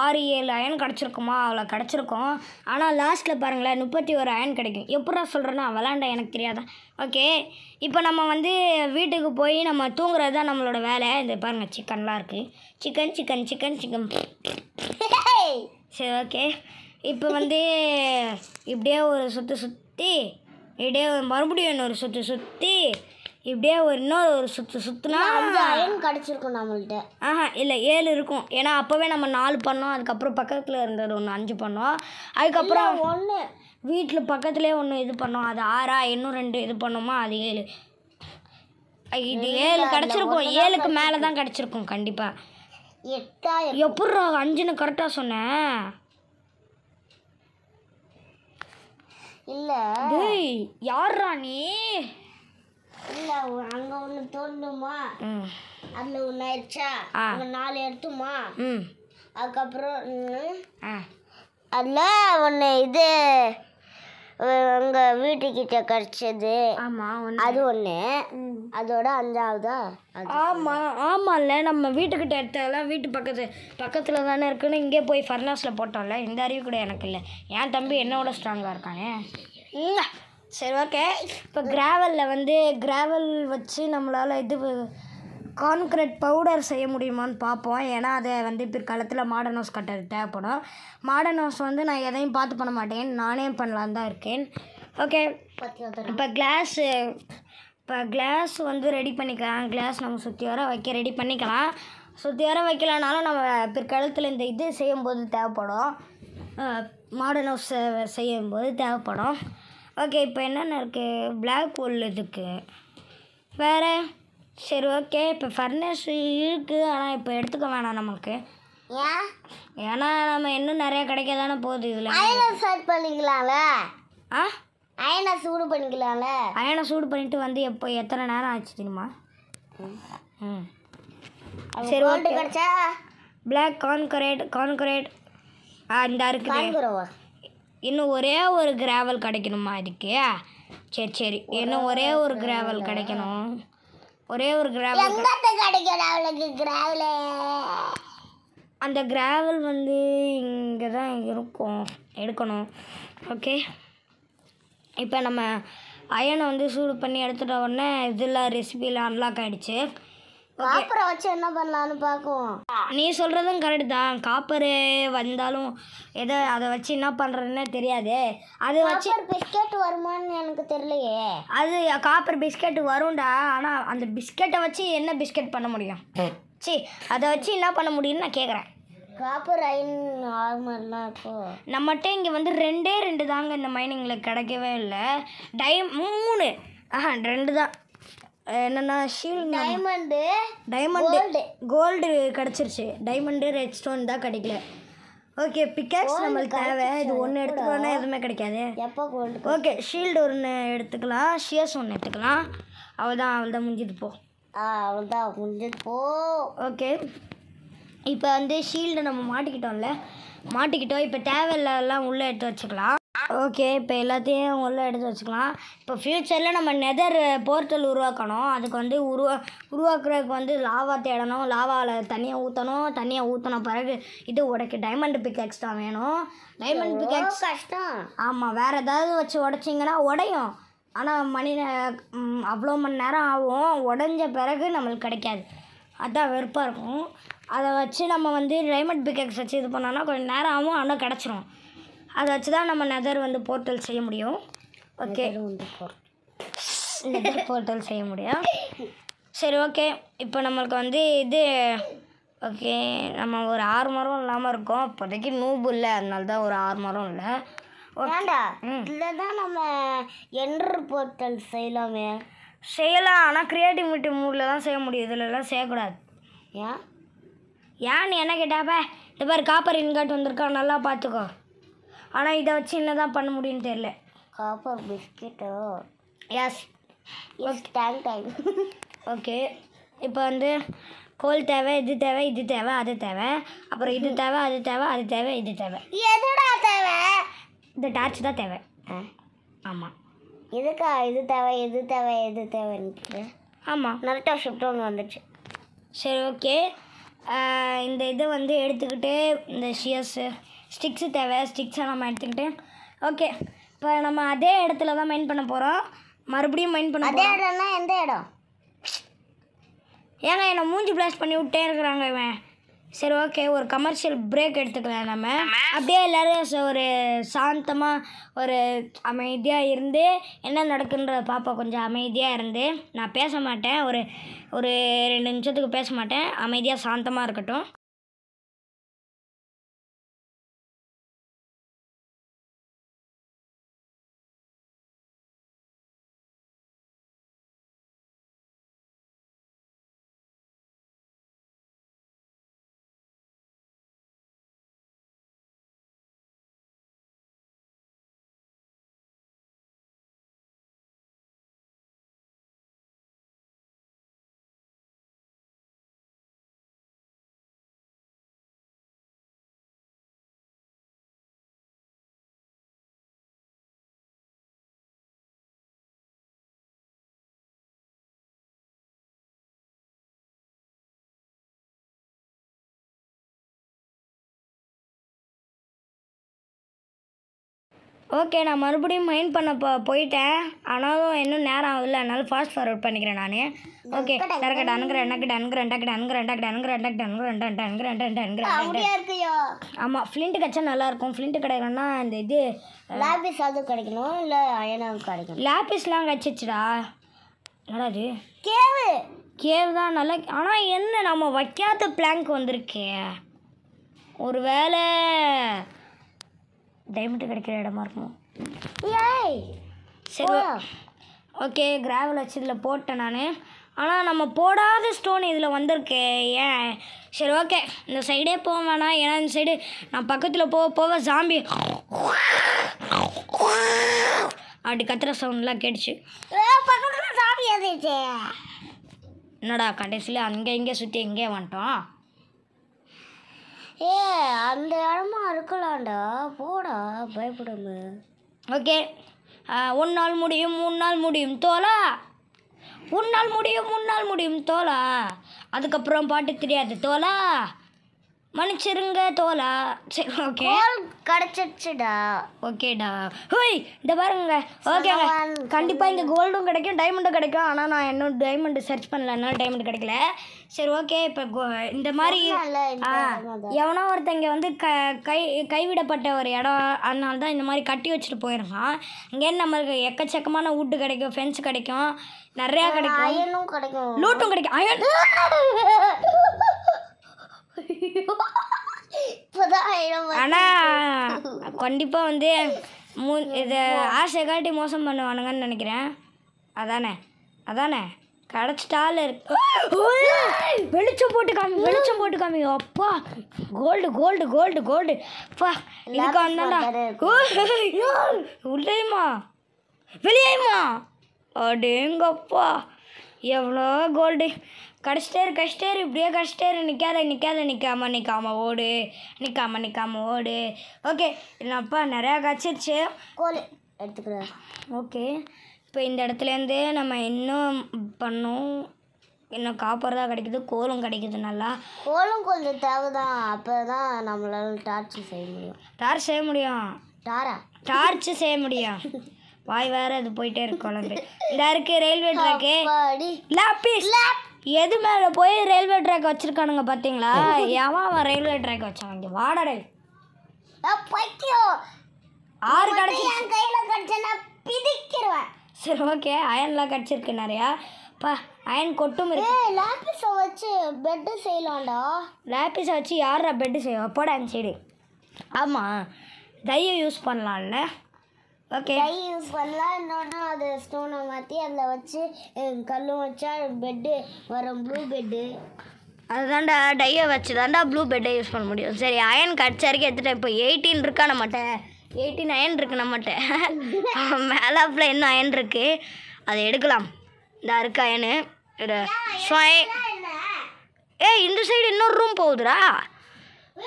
ஆறு ஏழு அயன் கிடச்சிருக்குமா அவ்வளோ கிடச்சிருக்கும் ஆனால் லாஸ்ட்டில் பாருங்களேன் முப்பத்தி ஒரு அயன் கிடைக்கும் எப்படா சொல்கிறேன்னா விளாண்ட எனக்கு தெரியாதா ஓகே இப்போ நம்ம வந்து வீட்டுக்கு போய் நம்ம தூங்குறது தான் நம்மளோட வேலை இந்த பாருங்கள் சிக்கன்லாம் இருக்குது சிக்கன் சிக்கன் சிக்கன் சிக்கன் சரி ஓகே இப்போ வந்து இப்படியே ஒரு சுற்று சுற்றி இப்படியே மறுபடியும் இன்னொரு சுற்று சுற்றி இப்படியே ஒரு இன்னொரு ஒரு சுற்று சுற்றுனா அஞ்சு அயன் கிடச்சிருக்கும் நம்மள்கிட்ட ஆஹா இல்லை ஏழு இருக்கும் ஏன்னா அப்போவே நம்ம நாலு பண்ணோம் அதுக்கப்புறம் பக்கத்தில் இருந்தது ஒன்று அஞ்சு பண்ணோம் அதுக்கப்புறம் ஒன்று வீட்டில் பக்கத்துலேயே ஒன்று இது பண்ணோம் அது ஆறா இன்னும் ரெண்டு இது பண்ணோமா அது ஏழு இது ஏழு கிடச்சிருக்கும் ஏழுக்கு மேலே தான் கிடச்சிருக்கும் கண்டிப்பாக எட்டா எப்பட்ற அஞ்சுன்னு கரெக்டாக சொன்னேன் இல்லை யார்ரா நீ இல்லை அங்கே ஒன்று அதில் ஒன்று ஆயிடுச்சா அதுக்கப்புறம் அதில் ஒன்று இது கிடச்சது அது ஒன்று ஆமாம் நம்ம வீட்டுக்கிட்ட வீட்டு பக்கத்து பக்கத்தில் தானே இங்கே போய் ஃபர்னாஸில் போட்டோம்ல இந்த அறிவு கூட எனக்கு இல்லை என் தம்பி என்னோட ஸ்ட்ராங்காக இருக்கானே சரி ஓகே இப்போ கிராவலில் வந்து கிராவல் வச்சு நம்மளால் இது கான்கிரீட் பவுடர் செய்ய முடியுமான்னு பார்ப்போம் ஏன்னா அதை வந்து பிற்காலத்தில் மாடர்ன் ஹவுஸ் கட்டுறது தேவைப்படும் மாடர்ன் ஹவுஸ் வந்து நான் எதையும் பார்த்து பண்ண மாட்டேன் நானே பண்ணலான் தான் இருக்கேன் ஓகே இப்போ கிளாஸு இப்போ கிளாஸ் வந்து ரெடி பண்ணிக்கலாம் கிளாஸ் நம்ம சுற்றி வர வைக்க ரெடி பண்ணிக்கலாம் சுற்றி வர வைக்கலனாலும் நம்ம பிற்காலத்தில் இந்த இது செய்யும்போது தேவைப்படும் மாடர்ன் ஹவுஸ் செய்யும்போது தேவைப்படும் ஓகே இப்போ என்னென்ன இருக்குது பிளாக் ஹோல் இதுக்கு வேறு சரி ஓகே இப்போ ஃபர்னஸ் இருக்குது ஆனால் இப்போ எடுத்துக்க வேணாம் நமக்கு ஏன்னா நம்ம இன்னும் நிறைய கிடைக்க தானே போகுது இதில் அயனை சர்ச் பண்ணிக்கலாம்ல ஆ அயனை சூடு பண்ணிக்கலாம்ல அயனை சூடு பண்ணிட்டு வந்து எப்போ எத்தனை நேரம் ஆச்சு தெரியுமா ம் சரி ஓகே கிடச்சா பிளாக் கான்கரேட் கான்கரேட் ஆ இந்த இருக்குது இன்னும் ஒரே ஒரு கிராவல் கிடைக்கணுமா இதுக்கு சரி சரி இன்னும் ஒரே ஒரு கிராவல் கிடைக்கணும் ஒரே ஒரு கிராவல் அவளுக்கு கிராவல் அந்த கிராவல் வந்து இங்கே தான் இருக்கும் எடுக்கணும் ஓகே இப்போ நம்ம அயனை வந்து சூடு பண்ணி எடுத்துட்ட உடனே இதெல்லாம் ரெசிபியில் அன்லாக் ஆகிடுச்சு காப்பரை வச்சு என்ன பண்ணலான்னு பார்க்குவோம் நீ சொல்கிறதும் கரெக்டு தான் காப்பரு வந்தாலும் எதோ அதை வச்சு என்ன பண்ணுறதுன்னு தெரியாது அது வச்சு பிஸ்கெட் வருமான்னு எனக்கு தெரியலையே அது காப்பர் பிஸ்கெட் வரும்டா ஆனால் அந்த பிஸ்கெட்டை வச்சு என்ன பிஸ்கெட் பண்ண முடியும் சரி அதை வச்சு என்ன பண்ண முடியும்னு நான் கேட்குறேன் காப்பர் அயன் ஆர்மர்லாம் இருக்கும் நம்மகிட்ட இங்கே வந்து ரெண்டே ரெண்டு தாங்க இந்த மைனிங்கில் கிடைக்கவே இல்லை டைம் மூணு ஆஹா ரெண்டு தான் என்னென்னா ஷீல்டு டைமண்டு டைமண்டு கோல்டு கிடச்சிருச்சு டைமண்டு ரெட் ஸ்டோன் தான் கிடைக்கல ஓகே பிக்காக்ஸ் நம்மளுக்கு தேவை இது ஒன்று எடுத்துக்கணும்னா எதுவுமே கிடைக்காது ஓகே ஷீல்டு ஒன்று எடுத்துக்கலாம் ஷியர்ஸ் ஒன்று எடுத்துக்கலாம் அவள் தான் அவள் தான் முடிஞ்சது போ அவள் தான் முடிஞ்சது போ ஓகே இப்போ வந்து ஷீல்டு நம்ம மாட்டிக்கிட்டோம்ல மாட்டிக்கிட்டோம் இப்போ தேவையில்லாம் உள்ளே எடுத்து வச்சுக்கலாம் ஓகே இப்போ எல்லாத்தையும் உள்ளே எடுத்து வச்சுக்கலாம் இப்போ ஃப்யூச்சரில் நம்ம நெதர் போர்ட்டல் உருவாக்கணும் அதுக்கு வந்து உருவா உருவாக்குறதுக்கு வந்து லாவா தேடணும் லாவாவில் தண்ணியை ஊற்றணும் தண்ணியை ஊற்றின பிறகு இது உடைக்க டைமண்ட் பிக் தான் வேணும் டைமண்ட் பிக் கஷ்டம் ஆமாம் வேறு ஏதாவது வச்சு உடச்சிங்கன்னா உடையும் ஆனால் மணி அவ்வளோ மணி நேரம் ஆகும் உடஞ்ச பிறகு நம்மளுக்கு கிடைக்காது அதுதான் வெறுப்பாக இருக்கும் அதை வச்சு நம்ம வந்து டைமண்ட் எக்ஸ் வச்சு இது பண்ணோன்னா கொஞ்சம் நேரம் ஆகும் ஆனால் கிடச்சிரும் அதை வச்சு தான் நம்ம நெதர் வந்து போர்ட்டல் செய்ய முடியும் ஓகே நெதர் போர்ட்டல் செய்ய முடியும் சரி ஓகே இப்போ நம்மளுக்கு வந்து இது ஓகே நம்ம ஒரு ஆறு மரம் இல்லாமல் இருக்கோம் அப்போதைக்கு நூபு இல்லை அதனால தான் ஒரு ஆறு மரம் இல்லை வேண்டா இல்லை தான் நம்ம என்ட்ரு போர்ட்டல் செய்யலாமே செய்யலாம் ஆனால் க்ரியேட்டிவிட்டி மூடில் தான் செய்ய முடியும் இதிலலாம் செய்யக்கூடாது ஏன் ஏன் என்ன கேட்டாப்ப இந்த மாதிரி காப்பர் இன்காட் வந்திருக்கா நல்லா பார்த்துக்கோ ஆனால் இதை வச்சு என்ன தான் பண்ண முடியும்னு தெரில காப்பர் பிஸ்கெட்டோ எஸ் டேங்க் டைம் ஓகே இப்போ வந்து கோல் தேவை இது தேவை இது தேவை அது தேவை அப்புறம் இது தேவை அது தேவை அது தேவை இது தேவை எதுடா தேவை இந்த டார்ச் தான் தேவை ஆமாம் எதுக்கா இது தேவை எது தேவை எது தேவைன்னு ஆமாம் நிறையா ஷிஃப்ட் ஒன்று வந்துச்சு சரி ஓகே இந்த இதை வந்து எடுத்துக்கிட்டு இந்த ஷியர்ஸு ஸ்டிக்ஸு தேவை ஸ்டிக்ஸை நம்ம எடுத்துக்கிட்டு ஓகே இப்போ நம்ம அதே இடத்துல தான் மைன் பண்ண போகிறோம் மறுபடியும் மைன் பண்ண அதே இடம்னா எந்த இடம் ஏங்க என்னை மூஞ்சி பிளாஸ்ட் பண்ணி விட்டே இருக்கிறாங்க இவன் சரி ஓகே ஒரு கமர்ஷியல் பிரேக் எடுத்துக்கலாம் நம்ம அப்படியே எல்லோரும் ஒரு சாந்தமாக ஒரு அமைதியாக இருந்து என்ன நடக்குன்றத பாப்பா கொஞ்சம் அமைதியாக இருந்து நான் பேச மாட்டேன் ஒரு ஒரு ரெண்டு நிமிஷத்துக்கு பேச மாட்டேன் அமைதியாக சாந்தமாக இருக்கட்டும் ஓகே நான் மறுபடியும் மைண்ட் பண்ண போ போயிட்டேன் ஆனாலும் இன்னும் நேரம் ஆகல அதனால ஃபாஸ்ட் ஃபார்வர்ட் பண்ணிக்கிறேன் நான் ஓகே டக்கு டனுங்கிற எனக்கு டனுங்கிற டக்கு டனுங்கிற டக்கு டனுங்கிற டக்கு டனுங்கிற டனுங்கிற டனுங்கிற ஆமாம் ஃப்ளிண்ட் கிடச்சா நல்லாயிருக்கும் ஃப்ளிண்ட் கிடைக்கணும்னா இந்த இது லேபிஸ் அது கிடைக்கணும் இல்லை அயனாவும் கிடைக்கணும் லேபிஸ்லாம் கிடச்சிச்சுடா என்னடா அது கேவு கேவ் தான் நல்லா ஆனால் என்ன நம்ம வைக்காத பிளாங்க் வந்திருக்கே ஒரு வேளை டைமண்ட் கிடைக்கிற இடமா இருக்கும் ஏய் சரி ஓகே கிராவல் வச்சு இதில் போட்டேன் நான் ஆனால் நம்ம போடாத ஸ்டோன் இதில் வந்திருக்கு ஏன் சரி ஓகே இந்த சைடே போக வேணாம் ஏன்னா இந்த சைடு நான் பக்கத்தில் போக போக ஜாம்பி அப்படி கத்துற சவுண்ட்லாம் கேட்டுச்சு என்னடா கடைசியில் அங்கே இங்கே சுற்றி எங்கேயே வந்துட்டோம் ஏ அந்த இடமா இருக்கலாம்டா போடா பயப்படாம ஓகே நாள் முடியும் மூணு நாள் முடியும் தோலா உன்னால் முடியும் நாள் முடியும் தோலா அதுக்கப்புறம் பாட்டு தெரியாது தோலா மன்னிச்சிருங்க தோலா சரி ஓகே கிடச்சிடுச்சுடா ஓகேடா ஹோய் இந்த பாருங்க ஓகேங்க கண்டிப்பாக இங்கே கோல்டும் கிடைக்கும் டைமண்டும் கிடைக்கும் ஆனால் நான் இன்னும் டைமண்டு சர்ச் பண்ணல என்னால் டைமண்ட் கிடைக்கல சரி ஓகே இப்போ இந்த மாதிரி எவனோ ஒருத்தங்க வந்து க கை கைவிடப்பட்ட ஒரு இடம் அதனால தான் இந்த மாதிரி கட்டி வச்சுட்டு போயிருக்கான் இங்கேருந்து நம்மளுக்கு எக்கச்சக்கமான வீட்டு கிடைக்கும் ஃபென்ஸ் கிடைக்கும் நிறையா கிடைக்கும் கிடைக்கும் லூட்டும் கிடைக்கும் அயன் ஆனா கண்டிப்பா வந்து இதை ஆசை காட்டி மோசம் பண்ணுவானுங்கன்னு நினைக்கிறேன் அதானே அதானே கிடச்சிட்டால இருக்கு வெளிச்சம் போட்டு காமி வெளிச்சம் போட்டு காமி அப்பா கோல்டு கோல்டு கோல்டு கோல்டு அப்பா இதுக்கு வந்தாடா உள்ளேயுமா வெளியேயுமா அடேங்கப்பா எவ்வளோ கோல்டு கடிச்சிட்டேரு கடிச்சிட்டேரு இப்படியே கடிச்சிட்டேரு நிற்காத நிற்காத நிற்காம நிற்காம ஓடு நிற்காம நிற்காம ஓடு ஓகே அப்பா நிறையா கச்சிருச்சு கோல் எடுத்துக்கிறார் ஓகே இப்போ இந்த இடத்துலேருந்து நம்ம இன்னும் பண்ணோம் இன்னும் காப்பறதாக கிடைக்குது கோலும் கிடைக்குது நல்லா கோலும் கொஞ்சம் தேவை தான் அப்போ தான் நம்மளால் டார்ச் செய்ய முடியும் டார்ச் செய்ய முடியும் டாரா டார்ச் செய்ய முடியும் வாய் வேற அது போயிட்டே இருக்கும் குழம்பு இந்த இருக்கு ரயில்வே ட்ராக்கு லாப்பிஸ் லாப் எது மேலே போய் ரயில்வே ட்ராக் வச்சுருக்கானுங்க பார்த்தீங்களா ஏமா அவன் ரயில்வே ட்ராக் வச்சான் இங்கே வாடடை பைத்தியம் ஆறு கடைசி என் கையில் கடிச்சா பிடிக்கிறேன் சரி ஓகே அயன்லாம் கடிச்சிருக்கு நிறையா பா அயன் கொட்டும் இருக்கு லேப்பிஸை வச்சு பெட்டு செய்யலாம்டா லேப்பிஸை வச்சு யாரா பெட்டு செய்வா போட அந்த சைடு ஆமாம் தையை யூஸ் பண்ணலாம்ல ஓகே கை யூஸ் பண்ணலாம் இன்னொன்று அது ஸ்டோனை மாற்றி அதில் வச்சு கல்லும் வச்சா பெட்டு வரும் ப்ளூ பெட்டு அதுதான்டா டையை வச்சு தான்டா ப்ளூ பெட்டை யூஸ் பண்ண முடியும் சரி அயன் கடிச்ச வரைக்கும் எடுத்துட்டேன் இப்போ எயிட்டீன் இருக்கா நம்மகிட்ட எயிட்டீன் அயன் இருக்கு நம்மகிட்ட மேலே ஆஃபில் என்ன அயன் இருக்குது அதை எடுக்கலாம் இந்த இருக்கு அயனு ஏ இந்த சைடு இன்னொரு ரூம் போகுதுடா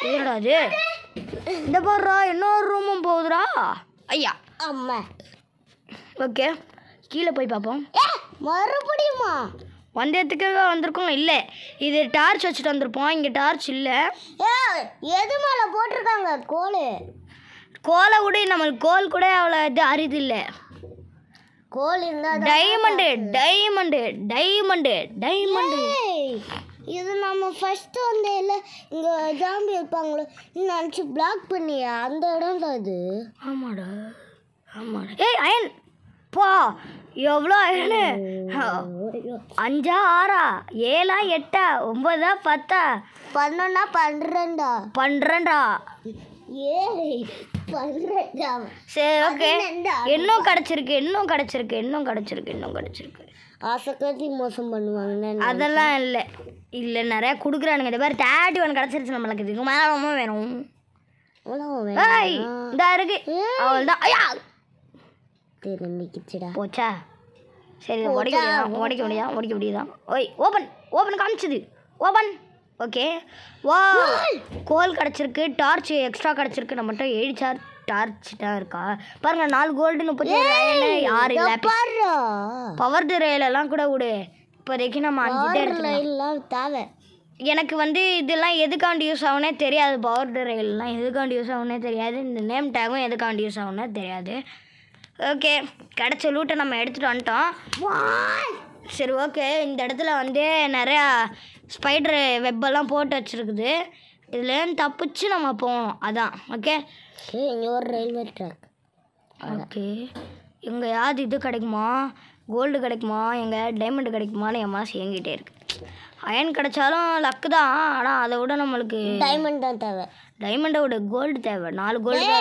என்னடா இந்த போடுறா இன்னொரு ரூமும் போகுதுடா ஐயா அம்மா ஓகே கீழே போய் பார்ப்போம் மறுபடியுமா வந்ததுக்காக வந்திருக்கோம் இல்லை இது டார்ச் வச்சுட்டு வந்திருப்போம் இங்கே டார்ச் இல்லை எது மேலே போட்டிருக்காங்க கோல் கோலை கூட நம்மளுக்கு கோல் கூட அவ்வளோ இது அரிது இல்லை கோல் இருந்தால் டைமண்டு டைமண்டு டைமண்டு டைமண்டு இது நம்ம ஃபஸ்ட்டு வந்து இல்லை இங்கே ஜாம்பி இருப்பாங்களோ நினச்சி பிளாக் பண்ணியா அந்த இடம் தான் இது ஆமாடா ஆமாம் ஏய் அயன் பா எவ்வளோ அயனு அஞ்சா ஆறா ஏழா எட்டா ஒம்பதா பத்தா பன்னொன்னா பன்னிரெண்டா பன்னிரெண்டா ஏழு சரி ஓகே இன்னும் கிடச்சிருக்கு இன்னும் கிடச்சிருக்கு இன்னும் கிடச்சிருக்கு இன்னும் கிடச்சிருக்கு ஆசைக்காட்டி மோசம் பண்ணுவாங்க அதெல்லாம் இல்லை இல்லை நிறையா கொடுக்குறானுங்க இந்த மாதிரி தேர்ட்டி ஒன் கிடச்சிருச்சு நம்மளுக்கு இதுக்கு மேலே வேணும் வேணும் இருக்கு அவள் தான் ஐயா திரும்பிக்கிச்சுடா போச்சா சரி உடைக்க முடியாதான் உடைக்க முடியாதான் உடைக்க முடியாதான் ஓய் ஓப்பன் ஓப்பன் காமிச்சது ஓப்பன் ஓகே வா கோல் கிடச்சிருக்கு டார்ச் எக்ஸ்ட்ரா கிடச்சிருக்கு நம்மகிட்ட ஏழு சார் டார்ச் தான் இருக்கா பாருங்க நாலு கோல்டு முப்பத்தி ஆறு பவர் ரயிலெல்லாம் கூட விடு இப்போதைக்கு நம்ம அஞ்சு ரயிலெலாம் தேவை எனக்கு வந்து இதெல்லாம் எதுக்காண்டி யூஸ் ஆகுனே தெரியாது பவர் ரயிலெலாம் எதுக்காண்டி யூஸ் ஆகுனே தெரியாது இந்த நேம் டேகும் எதுக்காண்டி யூஸ் ஆகுனே தெரியாது ஓகே கிடச்ச லூட்டை நம்ம எடுத்துகிட்டு வந்துட்டோம் சரி ஓகே இந்த இடத்துல வந்து நிறையா ஸ்பைடர் வெப்பெல்லாம் போட்டு வச்சுருக்குது இதுலேருந்து தப்பிச்சு நம்ம போகணும் அதான் ஓகே இங்கே ஒரு ரயில்வே ட்ராக் ஓகே எங்கேயாவது இது கிடைக்குமா கோல்டு கிடைக்குமா எங்கள் டைமண்டு கிடைக்குமான்னு என் மனசு இயங்கிட்டே இருக்கு அயன் கிடைச்சாலும் லக்கு தான் ஆனால் அதை விட நம்மளுக்கு டைமண்ட் தான் தேவை டைமண்டோட கோல்டு தேவை நாலு கோல்டு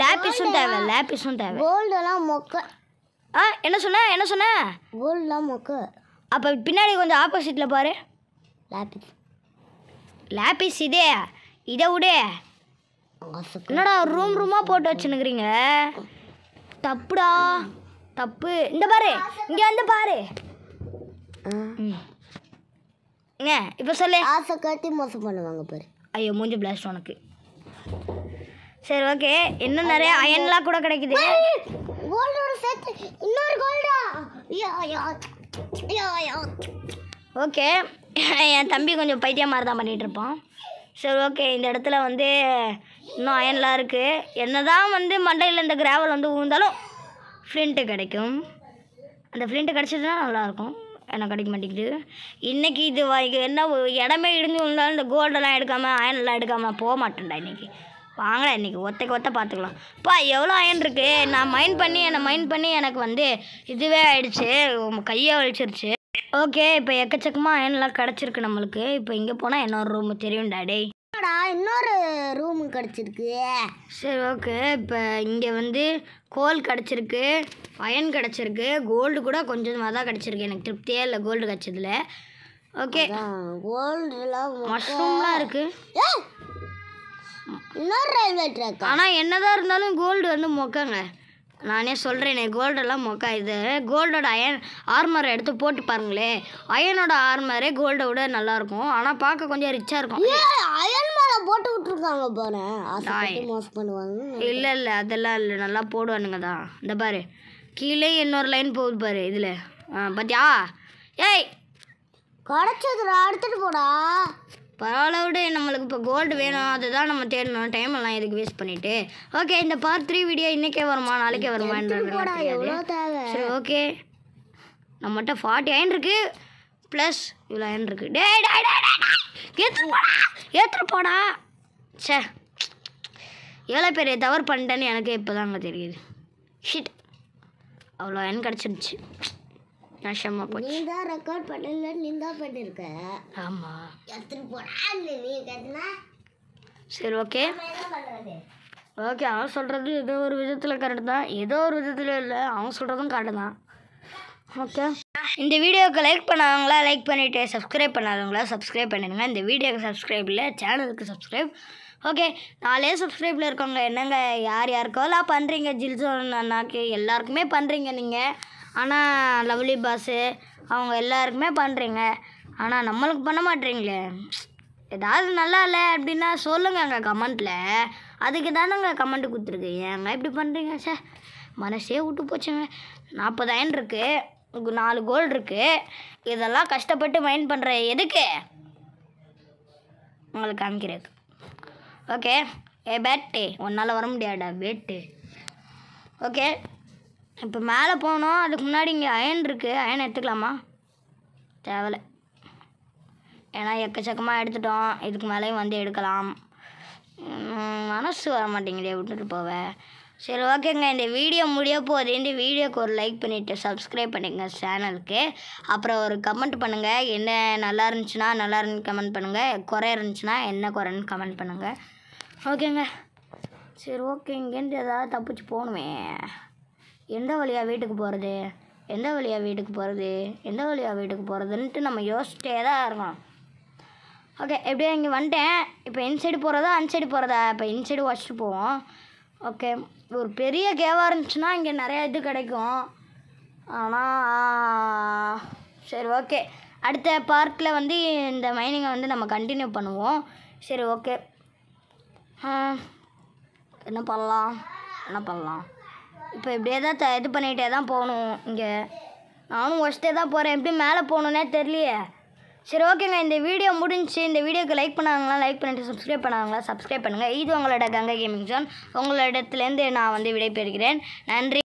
லேபிஸும் தேவை லேபிஸும் தேவை கோல்டெல்லாம் மொக்க ஆ என்ன சொன்ன என்ன சொன்ன கோல்டெலாம் மொக்க அப்போ பின்னாடி கொஞ்சம் ஆப்போசிட்டில் பாரு லேபிஸ் லேபிஸ் இதே இதை விடு என்னடா ரூம் ரூமாக போட்டு வச்சுனுக்குறீங்க தப்புடா தப்பு இந்த பாரு இங்கே வந்து பாரு இப்போ சொல்லு ஆசை காட்டி மோசம் பண்ணுவாங்க பாரு ஐயோ மூஞ்சி பிளாஸ்ட் உனக்கு சரி ஓகே இன்னும் நிறைய அயன்லாம் கூட கிடைக்குது கோல்டோட சேர்த்து இன்னொரு கோல்டா ஓகே என் தம்பி கொஞ்சம் பைத்தியம் மாதிரி தான் பண்ணிகிட்ருப்பான் சரி ஓகே இந்த இடத்துல வந்து இன்னும் அயன்லாம் இருக்குது என்ன தான் வந்து மண்டையில் இந்த கிராவல் வந்து உழுந்தாலும் ஃப்ளிண்ட்டு கிடைக்கும் அந்த ஃப்ளிண்ட்டு கிடச்சிதுன்னா நல்லாயிருக்கும் எனக்கு கிடைக்க மாட்டேங்குது இன்றைக்கி இது வரைக்கும் என்ன இடமே இடிஞ்சு இருந்தாலும் இந்த கோல்டெல்லாம் எடுக்காமல் அயன்லாம் எடுக்காமல் போக மாட்டேன்டா இன்றைக்கி வாங்கடா இன்றைக்கி ஒத்தக்கு ஒத்த பார்த்துக்கலாம் இப்போ எவ்வளோ அயன் இருக்குது நான் மைண்ட் பண்ணி என்னை மைண்ட் பண்ணி எனக்கு வந்து இதுவே ஆகிடுச்சு கையை வலிச்சிருச்சு ஓகே இப்போ எக்கச்சக்கமாக அயன்லாம் கிடச்சிருக்கு நம்மளுக்கு இப்போ இங்கே போனால் இன்னொரு ரூம் தெரியும் டாடே இன்னொரு ரூமு கிடச்சிருக்கு சரி ஓகே இப்போ இங்கே வந்து கோல் கிடச்சிருக்கு அயன் கிடச்சிருக்கு கோல்டு கூட கொஞ்சமாக தான் கிடச்சிருக்கு எனக்கு திருப்தியே இல்லை கோல்டு கிடச்சதுல ஓகே கோல்டுலாம் மஷ்ரூம்லாம் இருக்குது ஆனால் என்னதான் இருந்தாலும் கோல்டு வந்து மொக்கங்க நானே சொல்கிறேனே கோல்டெல்லாம் மொக்கா இது கோல்டோட அயன் ஆர்மர் எடுத்து போட்டு பாருங்களேன் அயனோட ஆர்மரே கோல்டை விட நல்லாயிருக்கும் ஆனால் பார்க்க கொஞ்சம் ரிச்சாக இருக்கும் போட்டு விட்டுருக்காங்க பாரு இல்லை இல்லை அதெல்லாம் இல்லை நல்லா போடுவானுங்க தான் இந்த பாரு கீழே இன்னொரு லைன் போகுது பாரு இதில் ஆ பார்த்தியா ஏய் கிடச்சதுடா அடுத்துட்டு போடா பரவாயில்ல விட நம்மளுக்கு இப்போ கோல்டு வேணும் அதை தான் நம்ம தேடணும் டைம் எல்லாம் எதுக்கு வேஸ்ட் பண்ணிட்டு ஓகே இந்த பார்ட் த்ரீ வீடியோ இன்னைக்கே வருமா நாளைக்கே வருமா சரி ஓகே நம்மகிட்ட ஃபார்ட்டி அயன் இருக்குது ப்ளஸ் இவ்வளோ என் இருக்குது டே டே டே ஏற்றுட்டு போடா ஏற்றுட்டு போடா சே எவ்வளோ பெரிய தவறு பண்ணிட்டேன்னு எனக்கே இப்போ தாங்க தெரியுது ஷிட் அவ்வளோ என் கிடச்சிருச்சு நஷ்டமாக போச்சு நீ தான் ரெக்கார்ட் பண்ணல நீ தான் பண்ணியிருக்க ஆமாம் எத்தனை போடா நீ கட்டினா சரி ஓகே ஓகே அவன் சொல்கிறது ஏதோ ஒரு விதத்தில் கரெக்டு தான் ஏதோ ஒரு விதத்தில் இல்லை அவன் சொல்கிறதும் கரெக்டு தான் ஓகே இந்த வீடியோவுக்கு லைக் பண்ணாதவங்களா லைக் பண்ணிவிட்டு சப்ஸ்கிரைப் பண்ணாதவங்களா சப்ஸ்கிரைப் பண்ணிடுங்க இந்த வீடியோக்கு சப்ஸ்கிரைப் இல்லை சேனலுக்கு சப்ஸ்கிரைப் ஓகே நாலே சப்ஸ்கிரைப்பில் இருக்கவங்க என்னங்க யார் யாருக்கோலாம் பண்ணுறீங்க ஜில்சோன் அண்ணாக்கு எல்லாருக்குமே பண்ணுறீங்க நீங்கள் ஆனால் லவ்லி பாஸு அவங்க எல்லாருக்குமே பண்ணுறீங்க ஆனால் நம்மளுக்கு பண்ண மாட்டேறீங்களே ஏதாவது நல்லா இல்லை அப்படின்னா சொல்லுங்கங்க கமெண்ட்டில் அதுக்கு தானேங்க கமெண்ட்டு கொடுத்துருக்கு ஏங்க இப்படி பண்ணுறீங்க சார் மனசே விட்டு போச்சுங்க நாற்பதாயிரம் இருக்குது நாலு கோல் இருக்கு இதெல்லாம் கஷ்டப்பட்டு மைண்ட் பண்ணுற எதுக்கு உங்களுக்கு காமிக்கிறேன் ஓகே ஏ பேட்டு ஒன்னால் வர முடியாடா பேட்டு ஓகே இப்போ மேலே போனோம் அதுக்கு முன்னாடி இங்கே அயன் இருக்குது அயன் எடுத்துக்கலாமா தேவலை ஏன்னா எக்கச்சக்கமாக எடுத்துட்டோம் இதுக்கு மேலேயும் வந்து எடுக்கலாம் மனசு வர மாட்டேங்குதே விட்டுட்டு போவேன் சரி ஓகேங்க இந்த வீடியோ முடிய போகுது இந்த வீடியோக்கு ஒரு லைக் பண்ணிவிட்டு சப்ஸ்கிரைப் பண்ணிங்க சேனலுக்கு அப்புறம் ஒரு கமெண்ட் பண்ணுங்கள் என்ன நல்லா இருந்துச்சுன்னா நல்லா இருந்து கமெண்ட் பண்ணுங்கள் குறை இருந்துச்சுன்னா என்ன குறைன்னு கமெண்ட் பண்ணுங்கள் ஓகேங்க சரி ஓகே இங்கேருந்து எதாவது தப்பிச்சு போகணுமே எந்த வழியாக வீட்டுக்கு போகிறது எந்த வழியாக வீட்டுக்கு போகிறது எந்த வழியாக வீட்டுக்கு போகிறதுன்ட்டு நம்ம யோசிச்சிட்டே தான் இருக்கோம் ஓகே எப்படியோ இங்கே வந்துட்டேன் இப்போ இன்சைடு போகிறதா அன்சைடு போகிறதா இப்போ இன்சைடு வச்சுட்டு போவோம் ஓகே ஒரு பெரிய கேவாக இருந்துச்சுன்னா இங்கே நிறையா இது கிடைக்கும் ஆனால் சரி ஓகே அடுத்த பார்ட்டில் வந்து இந்த மைனிங்கை வந்து நம்ம கண்டினியூ பண்ணுவோம் சரி ஓகே என்ன பண்ணலாம் என்ன பண்ணலாம் இப்போ இப்படியே தான் த இது பண்ணிகிட்டே தான் போகணும் இங்கே நானும் ஒஸ்டே தான் போகிறேன் எப்படி மேலே போகணுன்னே தெரியலையே சரி ஓகேங்க இந்த வீடியோ முடிஞ்சு இந்த வீடியோக்கு லைக் பண்ணாங்களா லைக் பண்ணிட்டு சப்ஸ்கிரைப் பண்ணாங்களா சப்ஸ்கிரைப் பண்ணுங்கள் இது உங்களோட கங்கை கேமிங் ஜோன் இடத்துலேருந்து நான் வந்து விடைபெறுகிறேன் நன்றி